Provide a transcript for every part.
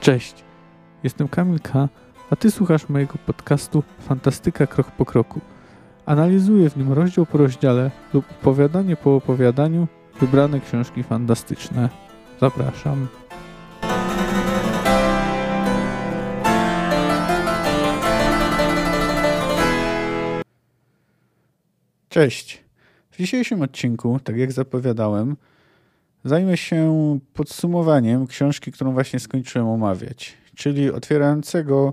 Cześć, jestem Kamil K., a Ty słuchasz mojego podcastu Fantastyka Krok po Kroku. Analizuję w nim rozdział po rozdziale lub opowiadanie po opowiadaniu wybrane książki fantastyczne. Zapraszam. Cześć. W dzisiejszym odcinku, tak jak zapowiadałem, zajmę się podsumowaniem książki, którą właśnie skończyłem omawiać, czyli otwierającego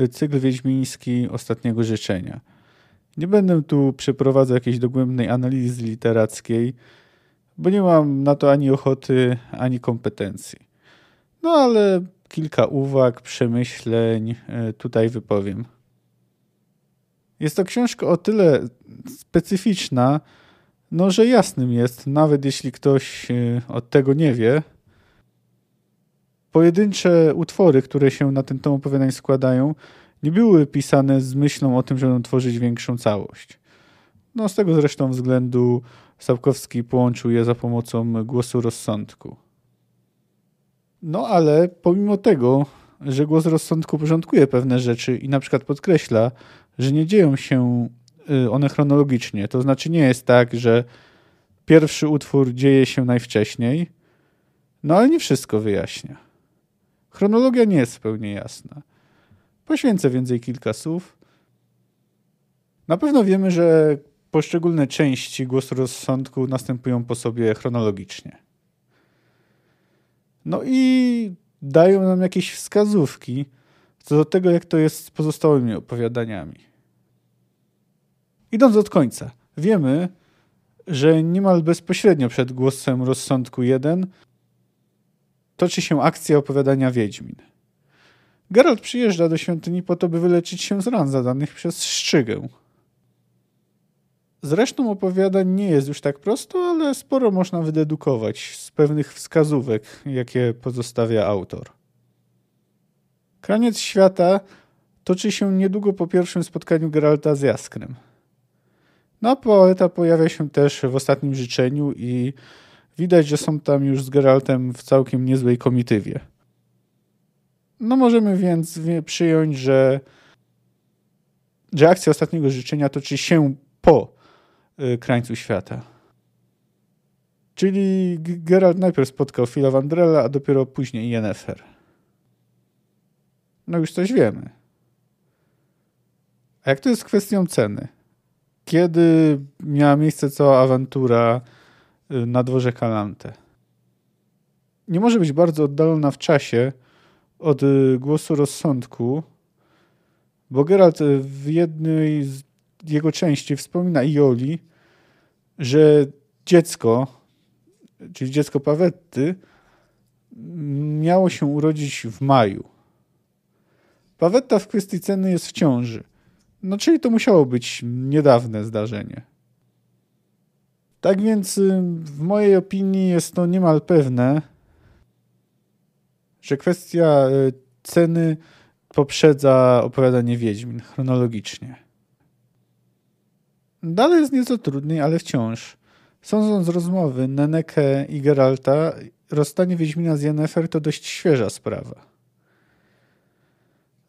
y, cykl Wiedźmiński Ostatniego Życzenia. Nie będę tu przeprowadzał jakiejś dogłębnej analizy literackiej, bo nie mam na to ani ochoty, ani kompetencji. No ale kilka uwag, przemyśleń y, tutaj wypowiem. Jest to książka o tyle specyficzna, no, że jasnym jest, nawet jeśli ktoś y, od tego nie wie. Pojedyncze utwory, które się na ten tom opowiadań składają, nie były pisane z myślą o tym, żeby tworzyć większą całość. No, z tego zresztą względu Sapkowski połączył je za pomocą głosu rozsądku. No, ale pomimo tego, że głos rozsądku porządkuje pewne rzeczy i na przykład podkreśla, że nie dzieją się Y, one chronologicznie. To znaczy nie jest tak, że pierwszy utwór dzieje się najwcześniej, no ale nie wszystko wyjaśnia. Chronologia nie jest w pełni jasna. Poświęcę więcej kilka słów. Na pewno wiemy, że poszczególne części głosu rozsądku następują po sobie chronologicznie. No i dają nam jakieś wskazówki co do tego, jak to jest z pozostałymi opowiadaniami. Idąc od końca, wiemy, że niemal bezpośrednio przed głosem rozsądku 1 toczy się akcja opowiadania Wiedźmin. Geralt przyjeżdża do świątyni po to, by wyleczyć się z ran zadanych przez Szczygę. Zresztą opowiadań nie jest już tak prosto, ale sporo można wydedukować z pewnych wskazówek, jakie pozostawia autor. Kraniec świata toczy się niedługo po pierwszym spotkaniu Geralta z Jaskrem – no, poeta pojawia się też w ostatnim życzeniu i widać, że są tam już z Geraltem w całkiem niezłej komitywie. No, możemy więc przyjąć, że, że akcja ostatniego życzenia toczy się po y, krańcu świata. Czyli Geralt najpierw spotkał Phila Vandrella, a dopiero później Yennefer. No już coś wiemy. A jak to jest z kwestią ceny? kiedy miała miejsce cała awantura y, na dworze Kalante. Nie może być bardzo oddalona w czasie od y, głosu rozsądku, bo Geralt y, w jednej z jego części wspomina Ioli, że dziecko, czyli dziecko Pawetty, miało się urodzić w maju. Pawetta w kwestii ceny jest w ciąży – no czyli to musiało być niedawne zdarzenie. Tak więc y, w mojej opinii jest to niemal pewne, że kwestia y, ceny poprzedza opowiadanie Wiedźmin chronologicznie. Dalej jest nieco trudniej, ale wciąż. Sądząc z rozmowy Neneke i Geralta, rozstanie Wiedźmina z Yennefer to dość świeża sprawa.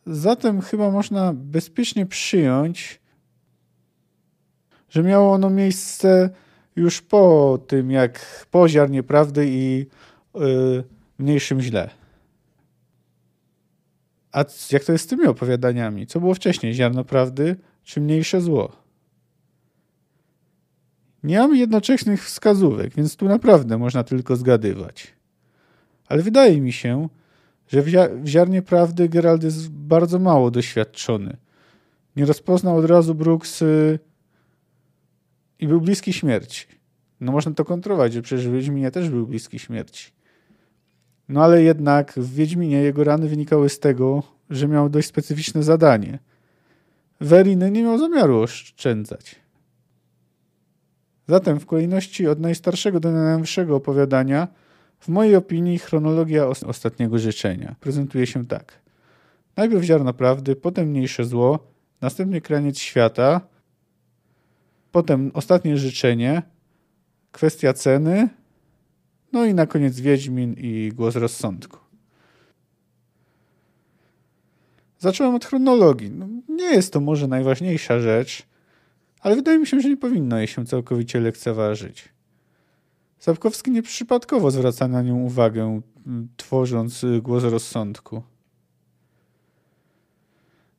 Zatem chyba można bezpiecznie przyjąć, że miało ono miejsce już po tym, jak po ziarnie prawdy i yy, mniejszym źle. A jak to jest z tymi opowiadaniami? Co było wcześniej? Ziarno prawdy czy mniejsze zło? Nie mamy jednocześnych wskazówek, więc tu naprawdę można tylko zgadywać. Ale wydaje mi się, że w ziarnie prawdy Gerald jest bardzo mało doświadczony. Nie rozpoznał od razu Brooks y, i był bliski śmierci. No można to kontrować, że przecież w Wiedźminie też był bliski śmierci. No ale jednak w Wiedźminie jego rany wynikały z tego, że miał dość specyficzne zadanie. Weriny nie miał zamiaru oszczędzać. Zatem w kolejności od najstarszego do najnowszego opowiadania – w mojej opinii chronologia ostatniego życzenia prezentuje się tak. Najpierw ziarno prawdy, potem mniejsze zło, następnie kraniec świata, potem ostatnie życzenie, kwestia ceny, no i na koniec Wiedźmin i głos rozsądku. Zacząłem od chronologii. No, nie jest to może najważniejsza rzecz, ale wydaje mi się, że nie powinno jej się całkowicie lekceważyć. Sapkowski nieprzypadkowo zwraca na nią uwagę, tworząc y, głos rozsądku.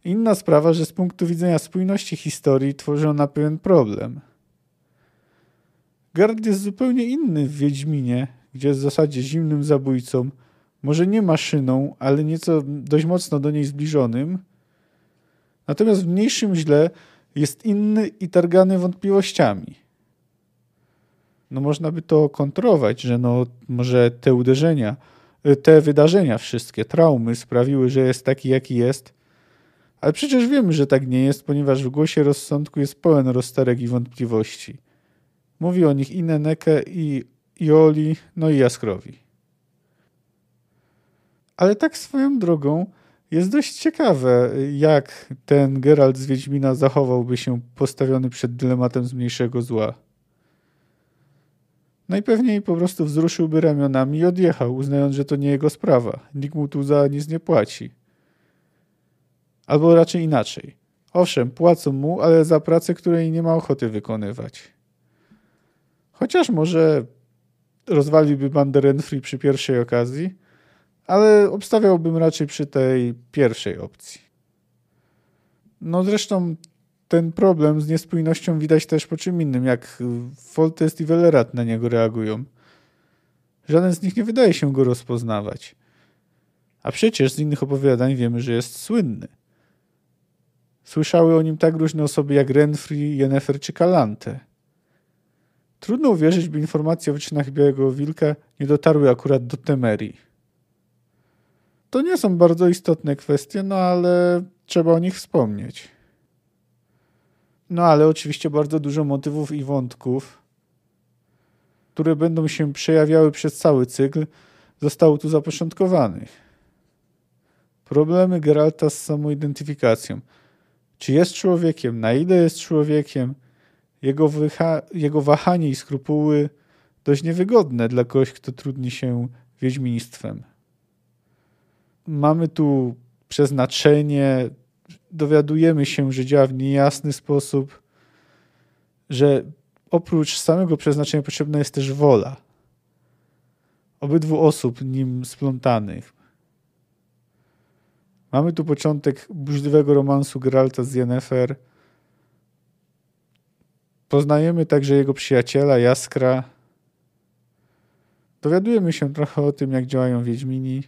Inna sprawa, że z punktu widzenia spójności historii tworzy ona pewien problem. Gard jest zupełnie inny w Wiedźminie, gdzie jest w zasadzie zimnym zabójcą, może nie maszyną, ale nieco dość mocno do niej zbliżonym. Natomiast w mniejszym źle jest inny i targany wątpliwościami no można by to kontrować, że no może te uderzenia, y, te wydarzenia wszystkie, traumy sprawiły, że jest taki, jaki jest. Ale przecież wiemy, że tak nie jest, ponieważ w głosie rozsądku jest pełen rozterek i wątpliwości. Mówi o nich i Ineneke i Ioli, no i Jaskrowi. Ale tak swoją drogą jest dość ciekawe, jak ten Geralt z Wiedźmina zachowałby się postawiony przed dylematem z mniejszego zła. Najpewniej po prostu wzruszyłby ramionami i odjechał, uznając, że to nie jego sprawa. Nikt mu tu za nic nie płaci. Albo raczej inaczej. Owszem, płacą mu, ale za pracę, której nie ma ochoty wykonywać. Chociaż może rozwaliłby bandę Renfri przy pierwszej okazji, ale obstawiałbym raczej przy tej pierwszej opcji. No zresztą ten problem z niespójnością widać też po czym innym, jak Foltest i Velerat na niego reagują. Żaden z nich nie wydaje się go rozpoznawać. A przecież z innych opowiadań wiemy, że jest słynny. Słyszały o nim tak różne osoby jak Renfri, Jennefer czy Kalante. Trudno uwierzyć, by informacje o wyczynach Białego Wilka nie dotarły akurat do Temerii. To nie są bardzo istotne kwestie, no ale trzeba o nich wspomnieć. No ale oczywiście bardzo dużo motywów i wątków, które będą się przejawiały przez cały cykl, zostało tu zapoczątkowanych. Problemy Geralta z samoidentyfikacją. Czy jest człowiekiem? Na ile jest człowiekiem? Jego, jego wahanie i skrupuły dość niewygodne dla kogoś, kto trudni się wiedźministwem. Mamy tu przeznaczenie, dowiadujemy się, że działa w niejasny sposób, że oprócz samego przeznaczenia potrzebna jest też wola obydwu osób nim splątanych. Mamy tu początek burzliwego romansu Geralta z Yennefer. Poznajemy także jego przyjaciela, Jaskra. Dowiadujemy się trochę o tym, jak działają Wiedźmini.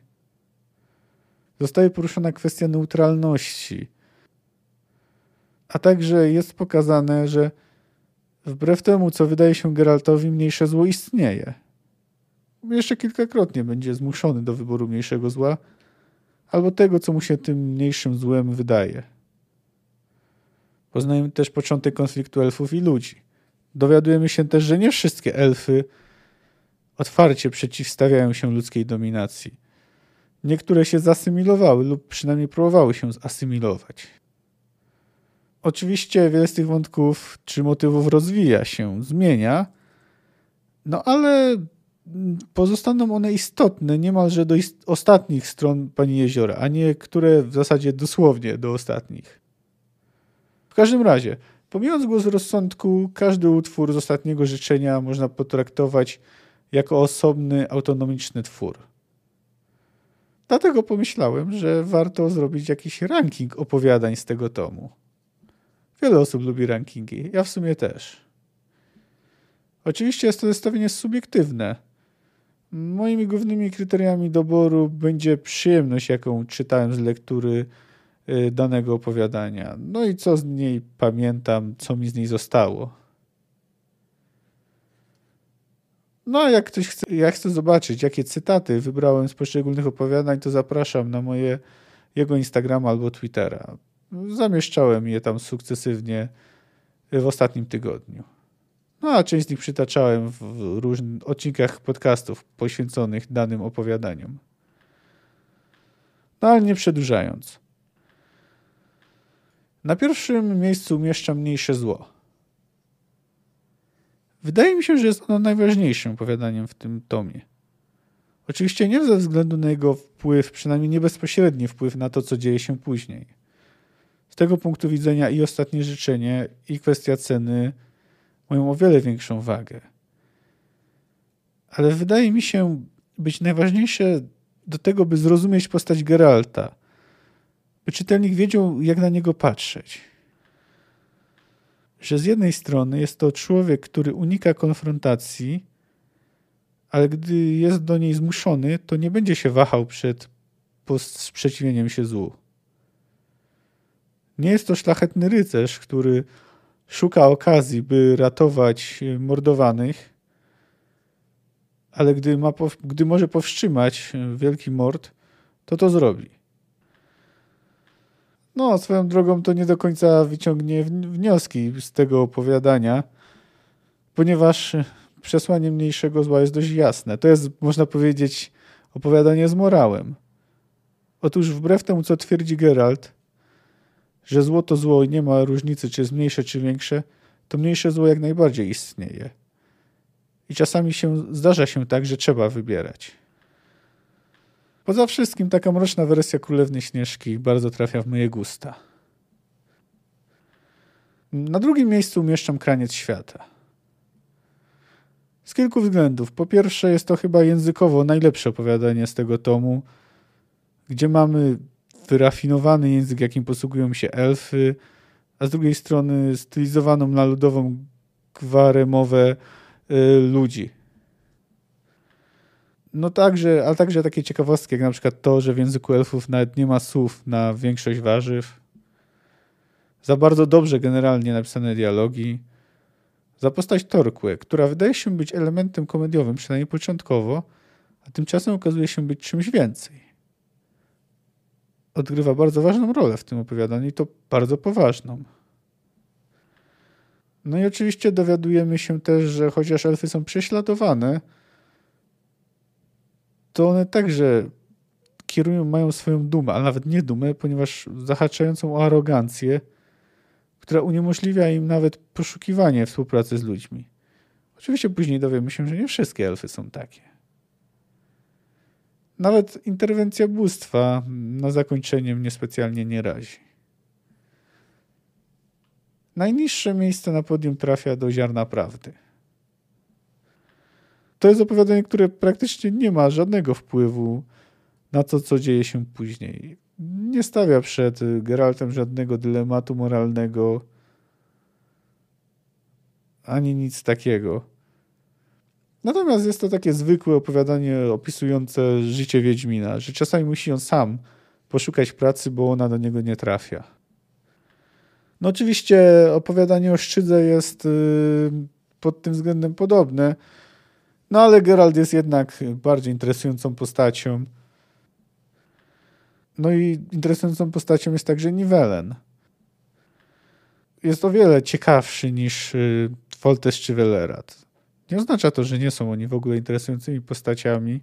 Zostaje poruszona kwestia neutralności – a także jest pokazane, że wbrew temu, co wydaje się Geraltowi, mniejsze zło istnieje. Jeszcze kilkakrotnie będzie zmuszony do wyboru mniejszego zła, albo tego, co mu się tym mniejszym złem wydaje. Poznajemy też początek konfliktu elfów i ludzi. Dowiadujemy się też, że nie wszystkie elfy otwarcie przeciwstawiają się ludzkiej dominacji. Niektóre się zasymilowały lub przynajmniej próbowały się zasymilować oczywiście wiele z tych wątków czy motywów rozwija się, zmienia, no ale pozostaną one istotne niemalże do ist ostatnich stron Pani Jeziora, a nie które w zasadzie dosłownie do ostatnich. W każdym razie, pomijając głos rozsądku, każdy utwór z ostatniego życzenia można potraktować jako osobny, autonomiczny twór. Dlatego pomyślałem, że warto zrobić jakiś ranking opowiadań z tego tomu. Wiele osób lubi rankingi. Ja w sumie też. Oczywiście jest to zestawienie subiektywne. Moimi głównymi kryteriami doboru będzie przyjemność, jaką czytałem z lektury y, danego opowiadania. No i co z niej pamiętam, co mi z niej zostało. No a jak ktoś chce, ja chcę zobaczyć, jakie cytaty wybrałem z poszczególnych opowiadań, to zapraszam na moje jego Instagrama albo Twittera. Zamieszczałem je tam sukcesywnie w ostatnim tygodniu. No a część z nich przytaczałem w różnych odcinkach podcastów poświęconych danym opowiadaniom. No ale nie przedłużając. Na pierwszym miejscu umieszczam mniejsze zło. Wydaje mi się, że jest ono najważniejszym opowiadaniem w tym tomie. Oczywiście nie ze względu na jego wpływ, przynajmniej nie bezpośredni wpływ na to, co dzieje się później. Z tego punktu widzenia i ostatnie życzenie, i kwestia ceny mają o wiele większą wagę. Ale wydaje mi się być najważniejsze do tego, by zrozumieć postać Geralta, by czytelnik wiedział, jak na niego patrzeć. Że z jednej strony jest to człowiek, który unika konfrontacji, ale gdy jest do niej zmuszony, to nie będzie się wahał przed sprzeciwieniem się złu. Nie jest to szlachetny rycerz, który szuka okazji, by ratować e, mordowanych, ale gdy, ma, gdy może powstrzymać e, wielki mord, to to zrobi. No, swoją drogą to nie do końca wyciągnie wnioski z tego opowiadania, ponieważ e, przesłanie mniejszego zła jest dość jasne. To jest, można powiedzieć, opowiadanie z morałem. Otóż wbrew temu, co twierdzi Geralt, że zło to zło i nie ma różnicy, czy jest mniejsze, czy większe, to mniejsze zło jak najbardziej istnieje. I czasami się zdarza się tak, że trzeba wybierać. Poza wszystkim taka mroczna wersja Królewnej Śnieżki bardzo trafia w moje gusta. Na drugim miejscu umieszczam Kraniec Świata. Z kilku względów. Po pierwsze jest to chyba językowo najlepsze opowiadanie z tego tomu, gdzie mamy wyrafinowany język, jakim posługują się elfy, a z drugiej strony stylizowaną na ludową gwarę mowę y, ludzi. No także, ale także takie ciekawostki, jak na przykład to, że w języku elfów nawet nie ma słów na większość warzyw. Za bardzo dobrze generalnie napisane dialogi. Za postać Torkły, która wydaje się być elementem komediowym, przynajmniej początkowo, a tymczasem okazuje się być czymś więcej odgrywa bardzo ważną rolę w tym opowiadaniu i to bardzo poważną. No i oczywiście dowiadujemy się też, że chociaż elfy są prześladowane, to one także kierują, mają swoją dumę, a nawet nie dumę, ponieważ zahaczającą o arogancję, która uniemożliwia im nawet poszukiwanie współpracy z ludźmi. Oczywiście później dowiemy się, że nie wszystkie elfy są takie nawet interwencja bóstwa na zakończenie mnie specjalnie nie razi. Najniższe miejsce na podium trafia do ziarna prawdy. To jest opowiadanie, które praktycznie nie ma żadnego wpływu na to, co dzieje się później. Nie stawia przed Geraltem żadnego dylematu moralnego ani nic takiego. Natomiast jest to takie zwykłe opowiadanie opisujące życie Wiedźmina, że czasami musi on sam poszukać pracy, bo ona do niego nie trafia. No oczywiście opowiadanie o Szczydze jest y, pod tym względem podobne, no ale Gerald jest jednak bardziej interesującą postacią. No i interesującą postacią jest także Nivelen. Jest o wiele ciekawszy niż y, Foltes czy Velerat. Nie oznacza to, że nie są oni w ogóle interesującymi postaciami,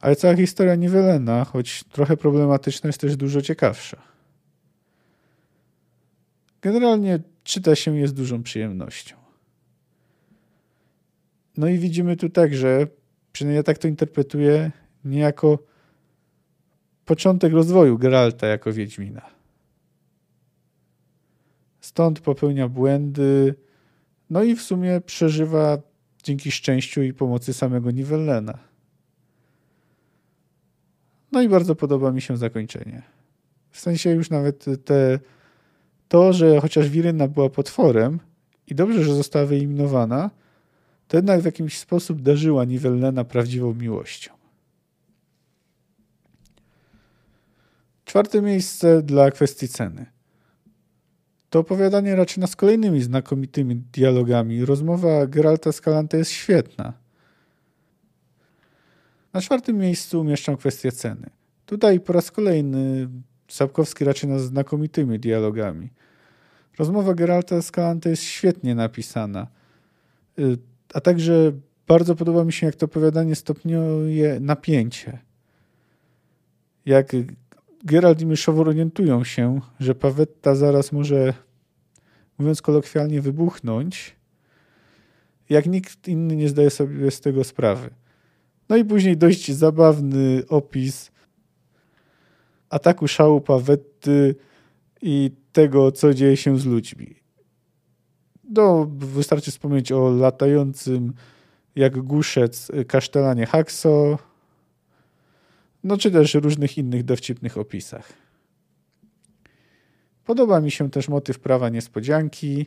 ale cała historia Nivellena, choć trochę problematyczna, jest też dużo ciekawsza. Generalnie czyta się je z dużą przyjemnością. No i widzimy tu także, przynajmniej ja tak to interpretuję, niejako początek rozwoju Geralta jako Wiedźmina. Stąd popełnia błędy, no i w sumie przeżywa dzięki szczęściu i pomocy samego Nivellena. No i bardzo podoba mi się zakończenie. W sensie już nawet te, to, że chociaż Wiryna była potworem i dobrze, że została wyeliminowana, to jednak w jakiś sposób darzyła Nivellena prawdziwą miłością. Czwarte miejsce dla kwestii ceny. To opowiadanie raczy nas kolejnymi znakomitymi dialogami. Rozmowa Geralta z Kalante jest świetna. Na czwartym miejscu umieszczam kwestię ceny. Tutaj po raz kolejny Sapkowski raczy nas znakomitymi dialogami. Rozmowa Geralta z Kalante jest świetnie napisana, y, a także bardzo podoba mi się, jak to opowiadanie stopniuje napięcie. Jak Gerald i Myszowór orientują się, że Pawetta zaraz może, mówiąc kolokwialnie, wybuchnąć, jak nikt inny nie zdaje sobie z tego sprawy. No i później dość zabawny opis ataku szału Pawetty i tego, co dzieje się z ludźmi. No, wystarczy wspomnieć o latającym jak guszec kasztelanie Haxo, no czy też różnych innych dowcipnych opisach. Podoba mi się też motyw prawa niespodzianki.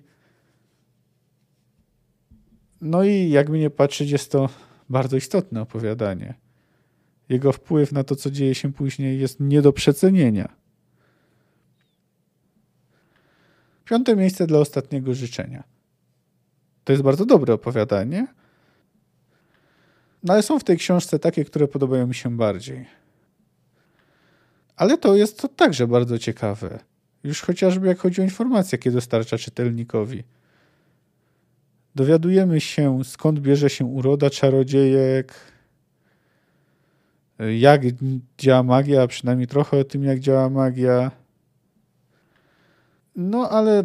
No i jak mnie patrzeć, jest to bardzo istotne opowiadanie. Jego wpływ na to, co dzieje się później, jest nie do przecenienia. Piąte miejsce dla ostatniego życzenia. To jest bardzo dobre opowiadanie, no ale są w tej książce takie, które podobają mi się bardziej. Ale to jest to także bardzo ciekawe. Już chociażby jak chodzi o informacje, jakie dostarcza czytelnikowi. Dowiadujemy się, skąd bierze się uroda czarodziejek, jak działa magia, przynajmniej trochę o tym, jak działa magia. No, ale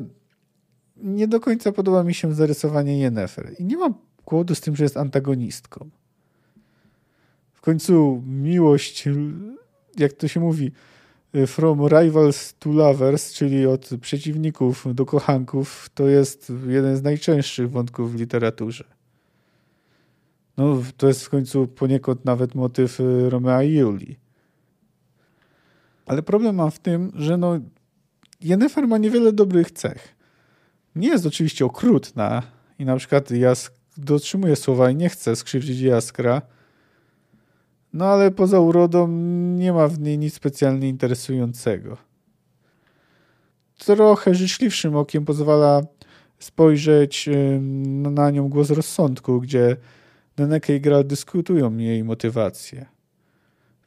nie do końca podoba mi się zarysowanie Yennefer. I nie mam kłodu z tym, że jest antagonistką. W końcu miłość jak to się mówi, y, From Rivals to Lovers, czyli od przeciwników do kochanków, to jest jeden z najczęstszych wątków w literaturze. No, to jest w końcu poniekąd nawet motyw y, Romea i Julii. Ale problem mam w tym, że no, Jennifer ma niewiele dobrych cech. Nie jest oczywiście okrutna i na przykład ja dotrzymuję słowa i nie chcę skrzywdzić Jaskra, no ale poza urodą nie ma w niej nic specjalnie interesującego. Trochę życzliwszym okiem pozwala spojrzeć no, na nią głos rozsądku, gdzie Neneke i Gral dyskutują jej motywację.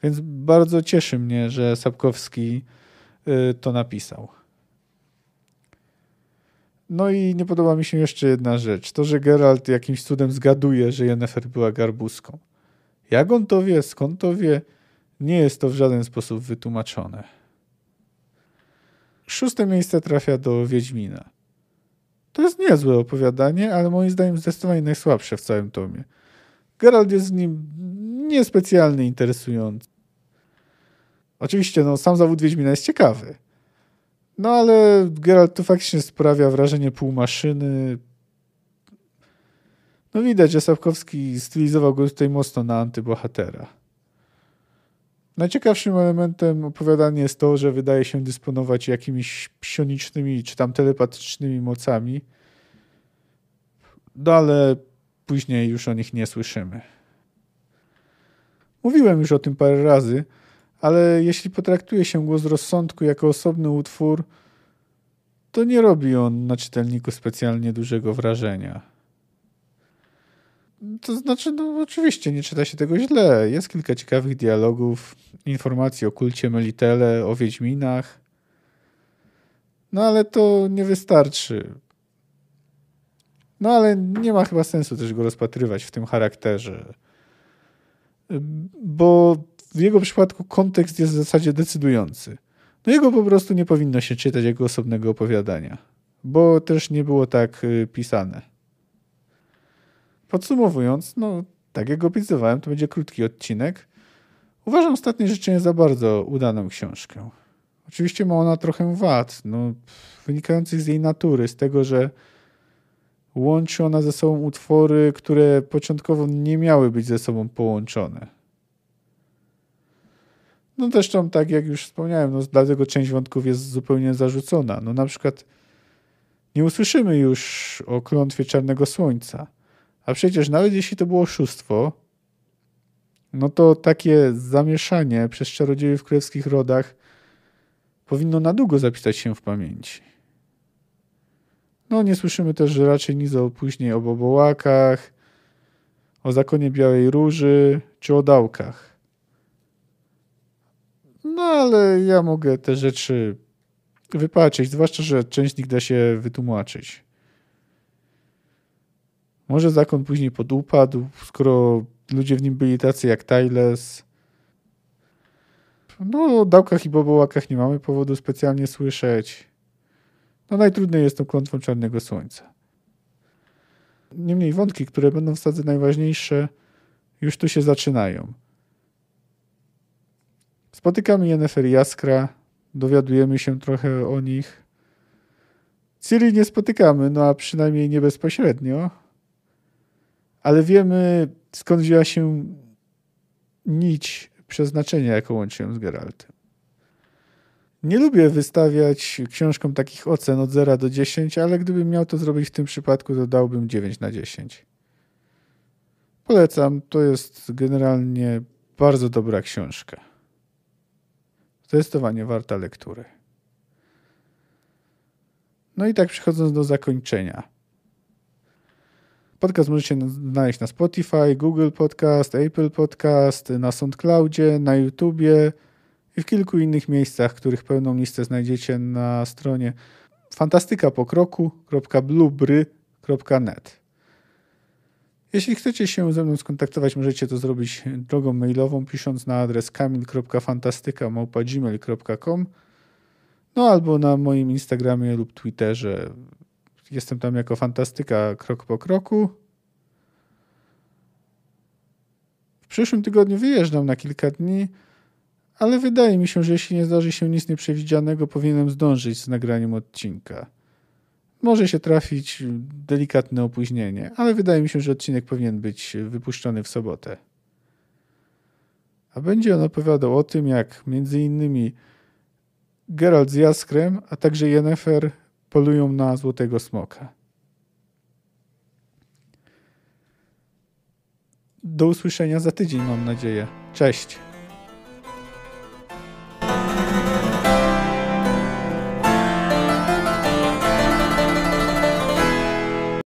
Więc bardzo cieszy mnie, że Sapkowski y, to napisał. No i nie podoba mi się jeszcze jedna rzecz. To, że Geralt jakimś cudem zgaduje, że Jennefer była garbuską. Jak on to wie, skąd to wie, nie jest to w żaden sposób wytłumaczone. Szóste miejsce trafia do Wiedźmina. To jest niezłe opowiadanie, ale moim zdaniem zdecydowanie najsłabsze w całym tomie. Gerald jest z nim niespecjalnie interesujący. Oczywiście, no, sam zawód Wiedźmina jest ciekawy. No ale Geralt tu faktycznie sprawia wrażenie półmaszyny, no widać, że Sapkowski stylizował go tutaj mocno na antybohatera. Najciekawszym elementem opowiadania jest to, że wydaje się dysponować jakimiś psionicznymi czy tam telepatycznymi mocami, no ale później już o nich nie słyszymy. Mówiłem już o tym parę razy, ale jeśli potraktuje się głos rozsądku jako osobny utwór, to nie robi on na czytelniku specjalnie dużego wrażenia. To znaczy, no oczywiście nie czyta się tego źle. Jest kilka ciekawych dialogów, informacji o kulcie Melitele, o Wiedźminach. No ale to nie wystarczy. No ale nie ma chyba sensu też go rozpatrywać w tym charakterze. Bo w jego przypadku kontekst jest w zasadzie decydujący. No jego po prostu nie powinno się czytać jako osobnego opowiadania, bo też nie było tak y, pisane. Podsumowując, no, tak jak obiecywałem, to będzie krótki odcinek. Uważam ostatnie życzenie za bardzo udaną książkę. Oczywiście ma ona trochę wad, no, wynikających z jej natury, z tego, że łączy ona ze sobą utwory, które początkowo nie miały być ze sobą połączone. No zresztą, tak jak już wspomniałem, no, dlatego część wątków jest zupełnie zarzucona. No na przykład nie usłyszymy już o klątwie Czarnego Słońca. A przecież nawet jeśli to było oszustwo, no to takie zamieszanie przez czarodziejów w królewskich rodach powinno na długo zapisać się w pamięci. No, nie słyszymy też raczej nic o później o bobołakach, o zakonie Białej Róży czy o dałkach. No, ale ja mogę te rzeczy wypaczyć, zwłaszcza, że część z da się wytłumaczyć. Może zakon później podupadł, skoro ludzie w nim byli tacy jak Tyles. No, o dałkach i bobołakach nie mamy powodu specjalnie słyszeć. No, najtrudniej jest tą klątwą Czarnego Słońca. Niemniej wątki, które będą w sadze najważniejsze, już tu się zaczynają. Spotykamy Jennefer i Jaskra, dowiadujemy się trochę o nich. Ciri nie spotykamy, no a przynajmniej nie bezpośrednio ale wiemy skąd wzięła się nić przeznaczenia, jaką łączyłem z Geraltem. Nie lubię wystawiać książkom takich ocen od 0 do 10, ale gdybym miał to zrobić w tym przypadku, to dałbym 9 na 10. Polecam, to jest generalnie bardzo dobra książka. Zdecydowanie warta lektury. No i tak przechodząc do zakończenia. Podcast możecie znaleźć na Spotify, Google Podcast, Apple Podcast, na SoundCloudzie, na YouTubie i w kilku innych miejscach, których pełną listę znajdziecie na stronie fantastykapokroku.blubry.net. Jeśli chcecie się ze mną skontaktować, możecie to zrobić drogą mailową, pisząc na adres kamil.fantastyka.gmail.com no albo na moim Instagramie lub Twitterze jestem tam jako fantastyka krok po kroku. W przyszłym tygodniu wyjeżdżam na kilka dni, ale wydaje mi się, że jeśli nie zdarzy się nic nieprzewidzianego, powinienem zdążyć z nagraniem odcinka. Może się trafić delikatne opóźnienie, ale wydaje mi się, że odcinek powinien być wypuszczony w sobotę. A będzie on opowiadał o tym, jak między innymi Geralt z Jaskrem, a także Yennefer polują na złotego smoka. Do usłyszenia za tydzień, mam nadzieję. Cześć.